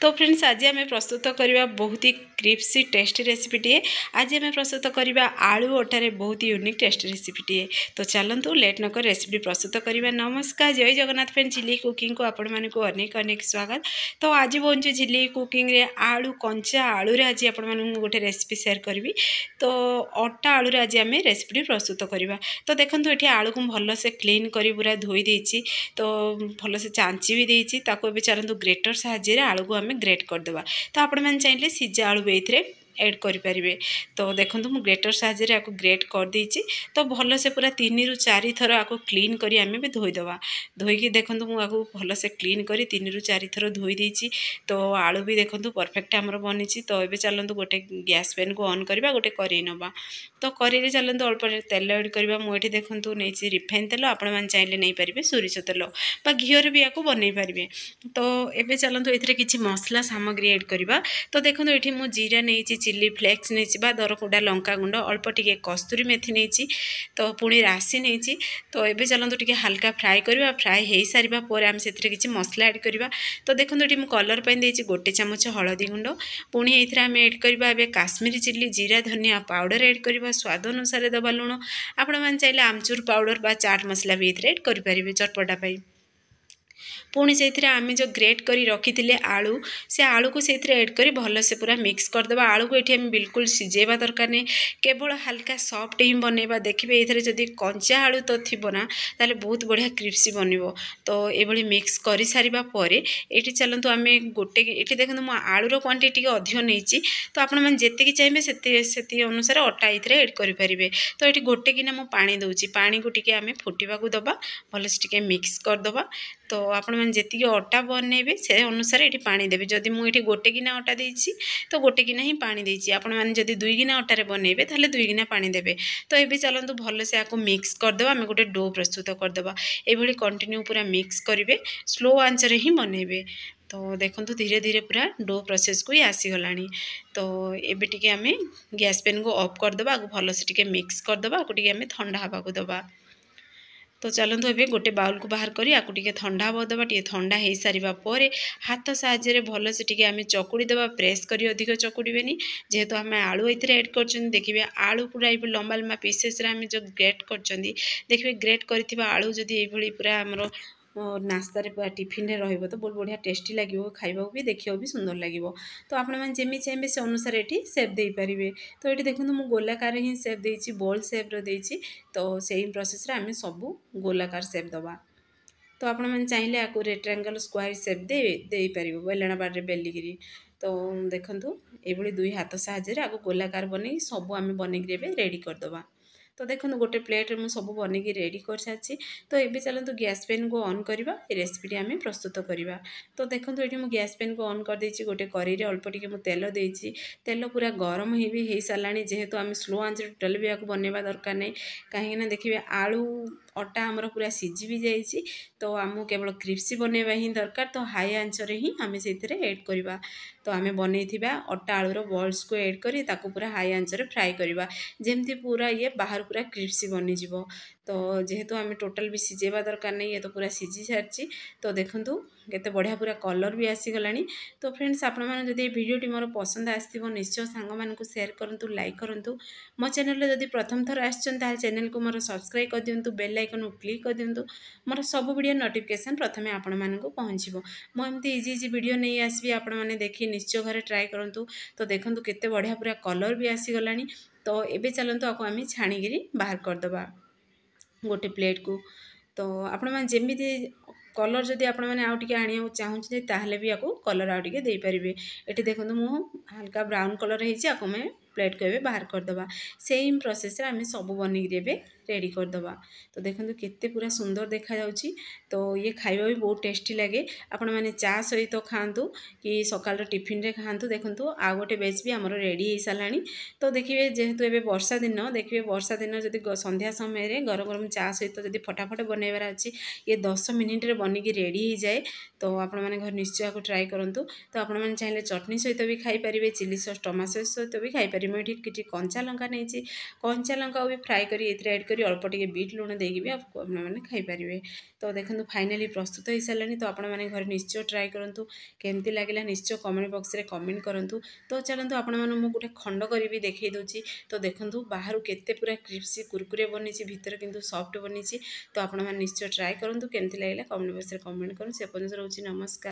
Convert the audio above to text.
তো ফ্রেন্ডস আজ আমি প্রস্তুত করা বহুত হি ক্রিপ্সি টেস্ট রেসিপিটিয়ে আজ আমি প্রস্তুত করা আলু অটার বহুত ইউনিক টেস্ট রেসিপিটিয়ে তো চালু লেট নক রেসিপি প্রস্তুত করা নমস্কার জয় জগন্নাথ ফ্রেন্ড ঝিলি কুকিং কু আপন মানুষ অনেক অনেক স্বাগত তো আজ পৌঁছু ঝিলি কুকিং রে আলু কঞ্চা আলুরে আজ আপন মানুষ গোটে রেসিপি সেয়ার করবি তো অটা আলুরে আজ আমি রেসিপিটি প্রস্তুত করা তো দেখুন এটি আলুকে ভালসে ক্লিন করে পুরা ধোই দিয়েছি তো ভালসে চাঞ্চি বি দিয়েছি তাকে এবার চালু গ্রেটর সাহায্যে আলুকে आलुक आम ग्रेट करदे तो आपण चाहिए सीझा आलु ये এড କରିପାରିବେ ତ ଦେଖନ୍ତୁ ମୁଁ ଗ୍ରେଟର୍ ସାହାଯ୍ୟରେ ଆକୁ ଗ୍ରେଟ୍ କରିଦେଇଛି ତ ଭଲସେ ପୁରା ତିନିରୁ ଚାରିଥର ଆକୁ କ୍ଲିନ୍ କରି ଆମେ ବି ଧୋଇଦେବା ଧୋଇକି ଦେଖନ୍ତୁ ମୁଁ ଆକୁ ଭଲସେ କ୍ଲିନ୍ କରି ତିନିରୁ ଚାରିଥର ଧୋଇ ଦେଇଛି ତ ଆଳୁ ବି ଦେଖନ୍ତୁ ପରଫେକ୍ଟ ଆମର ବନିଛି ତ ଏବେ ଚାଲନ୍ତୁ ଗୋଟେ ଗ୍ୟାସ୍ ପେନ୍କୁ ଅନ୍ କରିବା ଗୋଟେ କରେଇ ନେବା ତ କରେଇରେ ଚାଲନ୍ତୁ ଅଳ୍ପ ତେଲ ଏଡ଼୍ କରିବା ମୁଁ ଏଠି ଦେଖନ୍ତୁ ନେଇଛି ରିଫାଇନ୍ ତେଲ ଆପଣମାନେ ଚାହିଁଲେ ନେଇପାରିବେ ସୋରିଷ ତେଲ ବା ଘିଅରେ ବି ଆକୁ ବନେଇ ପାରିବେ ତ ଏବେ ଚାଲନ୍ତୁ ଏଥିରେ କିଛି ମସଲା ସାମଗ୍ରୀ ଏଡ଼୍ କରିବା ତ ଦେଖନ୍ତୁ ଏଠି ମୁଁ ଜିରା ନେଇଛି চিলি ফ্লেক্স নেছি বা দরকুডা লঙ্কা গুণ্ড অল্প টিকে কস্তুরি মেথি নেছি তো পুঁ রাশি নেছি তো এবে চলতু টিকে হালকা ফ্রাই করা ফ্রাই হয়ে সারা পরে আমি সেতরে কিছু মশলা এড করা তো দেখুন এটি মু কলর পাই দিয়েছি গোটে চামচ হলদি গুণ্ড পুঁ এইথে আমি এড করা এবার কাশ্মীরি চিলি জিরা ধনিয়া পাউডর এড করা স্বাদ অনুসারে দেবা লুণ আপনার চাইলে আমচুর পাউডর বা চাট মশলা বি এর এড করে চটপটা ପୁଣି ସେଇଥିରେ ଆମେ ଯେଉଁ ଗ୍ରେଟ୍ କରି ରଖିଥିଲେ ଆଳୁ ସେ ଆଳୁକୁ ସେଇଥିରେ ଏଡ଼୍ କରି ଭଲସେ ପୁରା ମିକ୍ସ କରିଦେବା ଆଳୁକୁ ଏଠି ଆମେ ବିଲକୁଲ ସିଝେଇବା ଦରକାର ନାହିଁ କେବଳ ହାଲକା ସଫ୍ଟ ହିଁ ବନେଇବା ଦେଖିବେ ଏଇଥିରେ ଯଦି କଞ୍ଚା ଆଳୁ ତ ଥିବ ନା ତାହେଲେ ବହୁତ ବଢ଼ିଆ କ୍ରିପ୍ସି ବନିବ ତ ଏଭଳି ମିକ୍ସ କରିସାରିବା ପରେ ଏଠି ଚାଲନ୍ତୁ ଆମେ ଗୋଟେ ଏଠି ଦେଖନ୍ତୁ ମୁଁ ଆଳୁର କ୍ୱାଣ୍ଟିଟି ଟିକେ ଅଧିକ ନେଇଛି ତ ଆପଣମାନେ ଯେତିକି ଚାହିଁବେ ସେତେ ସେତିକି ଅନୁସାରେ ଅଟା ଏଇଥିରେ ଏଡ଼୍ କରିପାରିବେ ତ ଏଠି ଗୋଟେ କିନା ମୁଁ ପାଣି ଦେଉଛି ପାଣିକୁ ଟିକେ ଆମେ ଫୁଟିବାକୁ ଦେବା ଭଲସେ ଟିକେ ମିକ୍ସ କରିଦେବା ତ ଆପଣ ଆପଣମାନେ ଯେତିକି ଅଟା ବନେଇବେ ସେ ଅନୁସାରେ ଏଠି ପାଣି ଦେବେ ଯଦି ମୁଁ ଏଠି ଗୋଟେ ଗିନା ଅଟା ଦେଇଛି ତ ଗୋଟେ ଗିନା ହିଁ ପାଣି ଦେଇଛି ଆପଣମାନେ ଯଦି ଦୁଇ ଗିନା ଅଟାରେ ବନେଇବେ ତାହେଲେ ଦୁଇ ଗିନା ପାଣି ଦେବେ ତ ଏବେ ଚାଲନ୍ତୁ ଭଲସେ ଆକୁ ମିକ୍ସ କରିଦେବା ଆମେ ଗୋଟେ ଡୋ ପ୍ରସ୍ତୁତ କରିଦେବା ଏଭଳି କଣ୍ଟିନ୍ୟୁ ପୁରା ମିକ୍ସ କରିବେ ସ୍ଲୋ ଆଞ୍ଚରେ ହିଁ ବନେଇବେ ତ ଦେଖନ୍ତୁ ଧୀରେ ଧୀରେ ପୁରା ଡୋ ପ୍ରୋସେସ୍କୁ ହିଁ ଆସିଗଲାଣି ତ ଏବେ ଟିକେ ଆମେ ଗ୍ୟାସ୍ ପେନ୍କୁ ଅଫ୍ କରିଦେବା ଆକୁ ଭଲସେ ଟିକେ ମିକ୍ସ କରିଦେବା ଆକୁ ଟିକେ ଆମେ ଥଣ୍ଡା ହେବାକୁ ଦେବା ତ ଚାଲନ୍ତୁ ଏବେ ଗୋଟେ ବାଉଲକୁ ବାହାର କରି ଆକୁ ଟିକେ ଥଣ୍ଡା ହେବାକୁ ଦେବା ଟିକେ ଥଣ୍ଡା ହୋଇସାରିବା ପରେ ହାତ ସାହାଯ୍ୟରେ ଭଲସେ ଟିକେ ଆମେ ଚକୁଡ଼ି ଦେବା ପ୍ରେସ୍ କରି ଅଧିକ ଚକୁଡ଼ିବେନି ଯେହେତୁ ଆମେ ଆଳୁ ଏଥିରେ ଏଡ଼୍ କରିଛନ୍ତି ଦେଖିବେ ଆଳୁ ପୁରା ଏଇଭଳି ଲମ୍ବା ଲମ୍ବା ପିସେସ୍ରେ ଆମେ ଯେଉଁ ଗ୍ରେଟ୍ କରିଛନ୍ତି ଦେଖିବେ ଗ୍ରେଟ୍ କରିଥିବା ଆଳୁ ଯଦି ଏଇଭଳି ପୁରା ଆମର ନାସ୍ତାରେ ଟିଫିନରେ ରହିବ ତ ବହୁତ ବଢ଼ିଆ ଟେଷ୍ଟି ଲାଗିବ ଖାଇବାକୁ ବି ଦେଖିବାକୁ ବି ସୁନ୍ଦର ଲାଗିବ ତ ଆପଣମାନେ ଯେମିତି ଚାହିଁବେ ସେ ଅନୁସାରେ ଏଠି ସେପ୍ ଦେଇପାରିବେ ତ ଏଠି ଦେଖନ୍ତୁ ମୁଁ ଗୋଲାକାର ହିଁ ସେପ୍ ଦେଇଛି ବୋଲ୍ ସେପ୍ର ଦେଇଛି ତ ସେଇ ପ୍ରୋସେସ୍ରେ ଆମେ ସବୁ ଗୋଲାକାର ସେପ୍ ଦେବା ତ ଆପଣମାନେ ଚାହିଁଲେ ଆକୁ ରେକ୍ଟାଙ୍ଗଲ୍ ସ୍କୋୟାର ସେପ୍ ଦେଇ ଦେଇପାରିବେ ବେଲଣା ବାଡ଼ିରେ ବେଲିକିରି ତ ଦେଖନ୍ତୁ ଏଭଳି ଦୁଇ ହାତ ସାହାଯ୍ୟରେ ଆକୁ ଗୋଲାକାର ବନେଇ ସବୁ ଆମେ ବନେଇକି ଏବେ ରେଡ଼ି କରିଦେବା ତ ଦେଖନ୍ତୁ ଗୋଟେ ପ୍ଲେଟ୍ରେ ମୁଁ ସବୁ ବନେଇକି ରେଡ଼ି କରିସାରିଛି ତ ଏବେ ଚାଲନ୍ତୁ ଗ୍ୟାସ୍ ପେନ୍କୁ ଅନ୍ କରିବା ଏ ରେସିପିଟି ଆମେ ପ୍ରସ୍ତୁତ କରିବା ତ ଦେଖନ୍ତୁ ଏଠି ମୁଁ ଗ୍ୟାସ୍ ପେନ୍କୁ ଅନ୍ କରିଦେଇଛି ଗୋଟେ କରେଇରେ ଅଳ୍ପ ଟିକେ ମୁଁ ତେଲ ଦେଇଛି ତେଲ ପୁରା ଗରମ ହେଇ ହେଇସାରିଲାଣି ଯେହେତୁ ଆମେ ସ୍ଲୋ ଆଞ୍ଚରେ ଟୋଟାଲି ବି ଏହାକୁ ବନେଇବା ଦରକାର ନାହିଁ କାହିଁକିନା ଦେଖିବେ ଆଳୁ ଅଟା ଆମର ପୁରା ସିଝି ବି ଯାଇଛି ତ ଆମକୁ କେବଳ କ୍ରିସ୍ପି ବନେଇବା ହିଁ ଦରକାର ତ ହାଇ ଆଞ୍ଚରେ ହିଁ ଆମେ ସେଇଥିରେ ଏଡ଼୍ କରିବା ତ ଆମେ ବନେଇଥିବା ଅଟା ଆଳୁର ବଲ୍ସକୁ ଏଡ଼୍ କରି ତାକୁ ପୁରା ହାଇ ଆଞ୍ଚରେ ଫ୍ରାଏ କରିବା ଯେମିତି ପୁରା ଇଏ ବାହାରୁ ପୁରା କ୍ରିସ୍ପି ବନିଯିବ তো ଯେହେତୁ ଆମେ ଟୋଟାଲ୍ ବି ସିଝେଇବା ଦରକାର ନାହିଁ ଇଏ ତ ପୁରା ସିଝି ସାରିଛି ତ ଦେଖନ୍ତୁ କେତେ ବଢ଼ିଆ ପୁରା କଲର୍ ବି ଆସିଗଲାଣି ତ ଫ୍ରେଣ୍ଡସ୍ ଆପଣମାନେ ଯଦି ଏଇ ଭିଡ଼ିଓଟି ମୋର ପସନ୍ଦ ଆସିଥିବ ନିଶ୍ଚୟ ସାଙ୍ଗମାନଙ୍କୁ ସେୟାର କରନ୍ତୁ ଲାଇକ୍ କରନ୍ତୁ ମୋ ଚ୍ୟାନେଲ୍ରେ ଯଦି ପ୍ରଥମ ଥର ଆସିଛନ୍ତି ତାହେଲେ ଚ୍ୟାନେଲ୍କୁ ମୋର ସବସ୍କ୍ରାଇବ୍ କରିଦିଅନ୍ତୁ ବେଲ୍ ଆଇକନ୍କୁ କ୍ଲିକ୍ କରିଦିଅନ୍ତୁ ମୋର ସବୁ ଭିଡ଼ିଓ ନୋଟିଫିକେସନ୍ ପ୍ରଥମେ ଆପଣମାନଙ୍କୁ ପହଞ୍ଚିବ ମୁଁ ଏମିତି ଇଜି ଇଜି ଭିଡ଼ିଓ ନେଇ ଆସିବି ଆପଣମାନେ ଦେଖି ନିଶ୍ଚୟ ଘରେ ଟ୍ରାଏ କରନ୍ତୁ ତ ଦେଖନ୍ତୁ କେତେ ବଢ଼ିଆ ପୁରା କଲର୍ ବି ଆସିଗଲାଣି ତ ଏବେ ଚାଲନ୍ତୁ ଆକୁ ଆମେ ଛାଣିକିରି ବାହାର କରିଦେବା ଗୋଟେ ପ୍ଲେଟ୍କୁ ତ ଆପଣମାନେ ଯେମିତି କଲର୍ ଯଦି ଆପଣମାନେ ଆଉ ଟିକେ ଆଣିବାକୁ ଚାହୁଁଛନ୍ତି ତାହେଲେ ବି ୟାକୁ କଲର୍ ଆଉ ଟିକେ ଦେଇପାରିବେ ଏଠି ଦେଖନ୍ତୁ ମୁଁ ହାଲକା ବ୍ରାଉନ୍ କଲର୍ ହେଇଛି ୟାକୁ ଆମେ ପ୍ଲେଟ୍କୁ ଏବେ ବାହାର କରିଦେବା ସେମ୍ ପ୍ରୋସେସ୍ରେ ଆମେ ସବୁ ବନେଇକିରି ଏବେ ରେଡ଼ି କରିଦେବା ତ ଦେଖନ୍ତୁ କେତେ ପୁରା ସୁନ୍ଦର ଦେଖାଯାଉଛି ତ ଇଏ ଖାଇବା ବି ବହୁତ ଟେଷ୍ଟି ଲାଗେ ଆପଣମାନେ ଚା ସହିତ ଖାଆନ୍ତୁ କି ସକାଳର ଟିଫିନରେ ଖାଆନ୍ତୁ ଦେଖନ୍ତୁ ଆଉ ଗୋଟେ ବେଚ୍ ବି ଆମର ରେଡ଼ି ହୋଇସାରିଲାଣି ତ ଦେଖିବେ ଯେହେତୁ ଏବେ ବର୍ଷା ଦିନ ଦେଖିବେ ବର୍ଷା ଦିନ ଯଦି ସନ୍ଧ୍ୟା ସମୟରେ ଗରମ ଗରମ ଚା ସହିତ ଯଦି ଫଟାଫଟ ବନେଇବାର ଅଛି ଇଏ ଦଶ ମିନିଟ୍ରେ ବନିକି ରେଡ଼ି ହୋଇଯାଏ ତ ଆପଣମାନେ ଘରେ ନିଶ୍ଚୟ ଏହାକୁ ଟ୍ରାଏ କରନ୍ତୁ ତ ଆପଣମାନେ ଚାହିଁଲେ ଚଟଣି ସହିତ ବି ଖାଇପାରିବେ ଚିଲି ସସ୍ ଟମାଟୋ ସସ୍ ସହିତ ବି ଖାଇପାରିବେ ମୁଁ ଏଠି କିଛି କଞ୍ଚା ଲଙ୍କା ନେଇଛି କଞ୍ଚା ଲଙ୍କା ବି ଫ୍ରାଏ କରି ଏଥିରେ ଆଡ଼୍ କରି ବି ଅଳ୍ପ ଟିକେ ବିଟ୍ ଲୁଣ ଦେଇକି ବି ଆପଣମାନେ ଖାଇପାରିବେ ତ ଦେଖନ୍ତୁ ଫାଇନାଲି ପ୍ରସ୍ତୁତ ହୋଇସାରିଲାଣି ତ ଆପଣମାନେ ଘରେ ନିଶ୍ଚୟ ଟ୍ରାଏ କରନ୍ତୁ କେମିତି ଲାଗିଲା ନିଶ୍ଚୟ କମେଣ୍ଟ ବକ୍ସରେ କମେଣ୍ଟ କରନ୍ତୁ ତ ଚାଲନ୍ତୁ ଆପଣମାନେ ମୁଁ ଗୋଟେ ଖଣ୍ଡ କରିବି ଦେଖାଇ ଦେଉଛି ତ ଦେଖନ୍ତୁ ବାହାରୁ କେତେ ପୁରା କ୍ରିପ୍ସି କୁରକୁରେ ବନିଛି ଭିତରେ କିନ୍ତୁ ସଫ୍ଟ ବନିଛି ତ ଆପଣମାନେ ନିଶ୍ଚୟ ଟ୍ରାଏ କରନ୍ତୁ କେମିତି ଲାଗିଲା କମେଣ୍ଟ ବକ୍ସରେ କମେଣ୍ଟ କରନ୍ତୁ ସେ ପର୍ଯ୍ୟନ୍ତ ରହୁଛି ନମସ୍କାର